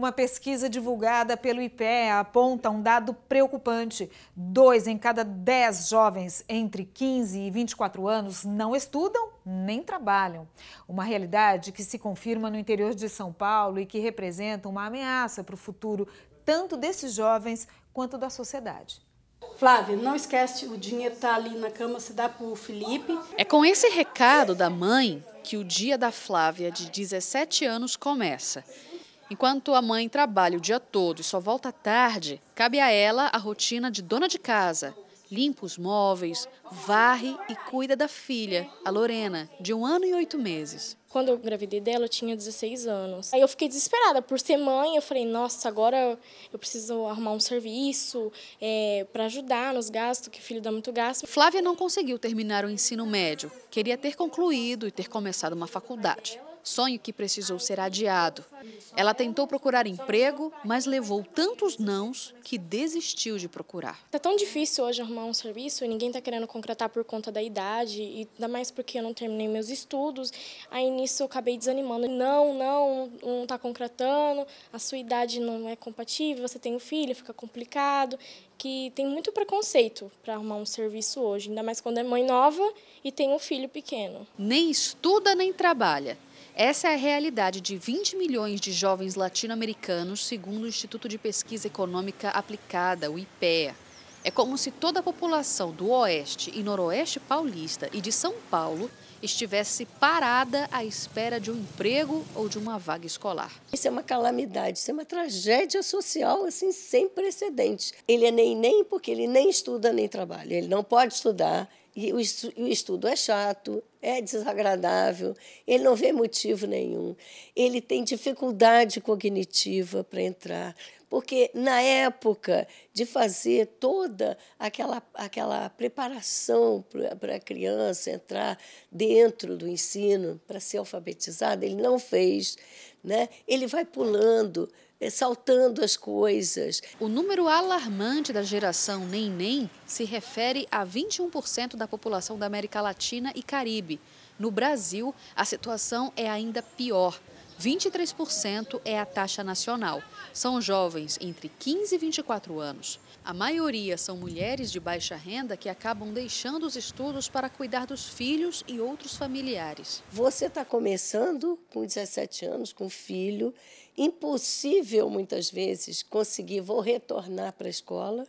Uma pesquisa divulgada pelo IPEA aponta um dado preocupante: dois em cada dez jovens entre 15 e 24 anos não estudam nem trabalham. Uma realidade que se confirma no interior de São Paulo e que representa uma ameaça para o futuro tanto desses jovens quanto da sociedade. Flávia, não esquece, o dinheiro está ali na cama, se dá para o Felipe. É com esse recado da mãe que o dia da Flávia, de 17 anos, começa. Enquanto a mãe trabalha o dia todo e só volta tarde, cabe a ela a rotina de dona de casa. Limpa os móveis, varre e cuida da filha, a Lorena, de um ano e oito meses. Quando eu engravidei dela, eu tinha 16 anos. Aí eu fiquei desesperada por ser mãe. Eu falei, nossa, agora eu preciso arrumar um serviço é, para ajudar nos gastos, que filho dá muito gasto. Flávia não conseguiu terminar o ensino médio. Queria ter concluído e ter começado uma faculdade sonho que precisou ser adiado. Ela tentou procurar emprego, mas levou tantos nãos que desistiu de procurar. Tá tão difícil hoje arrumar um serviço, ninguém tá querendo concretar por conta da idade, e ainda mais porque eu não terminei meus estudos. Aí nisso eu acabei desanimando. Não, não, não tá concretando, a sua idade não é compatível, você tem um filho, fica complicado. Que tem muito preconceito para arrumar um serviço hoje, ainda mais quando é mãe nova e tem um filho pequeno. Nem estuda nem trabalha essa é a realidade de 20 milhões de jovens latino-americanos, segundo o Instituto de Pesquisa Econômica Aplicada, o IPEA. É como se toda a população do Oeste e Noroeste paulista e de São Paulo estivesse parada à espera de um emprego ou de uma vaga escolar. Isso é uma calamidade, isso é uma tragédia social assim sem precedentes. Ele é nem nem porque ele nem estuda nem trabalha. Ele não pode estudar e o estudo é chato, é desagradável, ele não vê motivo nenhum. Ele tem dificuldade cognitiva para entrar porque na época de fazer toda aquela, aquela preparação para a criança entrar dentro do ensino, para ser alfabetizada, ele não fez. Né? Ele vai pulando, é, saltando as coisas. O número alarmante da geração neném se refere a 21% da população da América Latina e Caribe. No Brasil, a situação é ainda pior. 23% é a taxa nacional. São jovens entre 15 e 24 anos. A maioria são mulheres de baixa renda que acabam deixando os estudos para cuidar dos filhos e outros familiares. Você está começando com 17 anos, com filho, impossível muitas vezes conseguir vou retornar para a escola,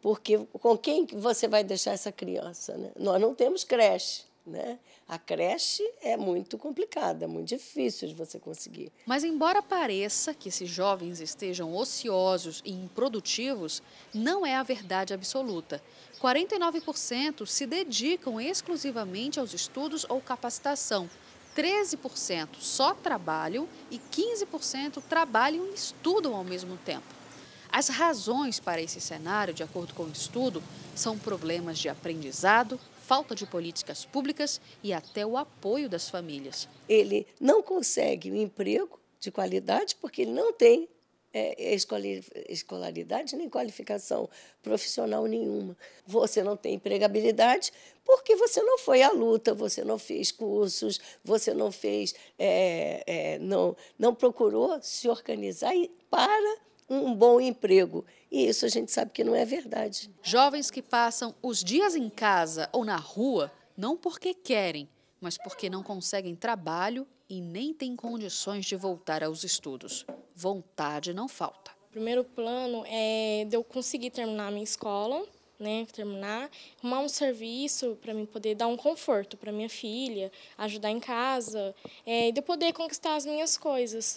porque com quem você vai deixar essa criança? Né? Nós não temos creche. Né? A creche é muito complicada, é muito difícil de você conseguir. Mas embora pareça que esses jovens estejam ociosos e improdutivos, não é a verdade absoluta. 49% se dedicam exclusivamente aos estudos ou capacitação. 13% só trabalham e 15% trabalham e estudam ao mesmo tempo. As razões para esse cenário, de acordo com o estudo, são problemas de aprendizado, falta de políticas públicas e até o apoio das famílias. Ele não consegue um emprego de qualidade porque ele não tem é, escolaridade nem qualificação profissional nenhuma. Você não tem empregabilidade porque você não foi à luta, você não fez cursos, você não fez, é, é, não, não procurou se organizar e para um bom emprego. E isso a gente sabe que não é verdade. Jovens que passam os dias em casa ou na rua, não porque querem, mas porque não conseguem trabalho e nem têm condições de voltar aos estudos. Vontade não falta. O primeiro plano é de eu conseguir terminar a minha escola, né, terminar, arrumar um serviço para mim poder dar um conforto para minha filha, ajudar em casa, é, de eu poder conquistar as minhas coisas.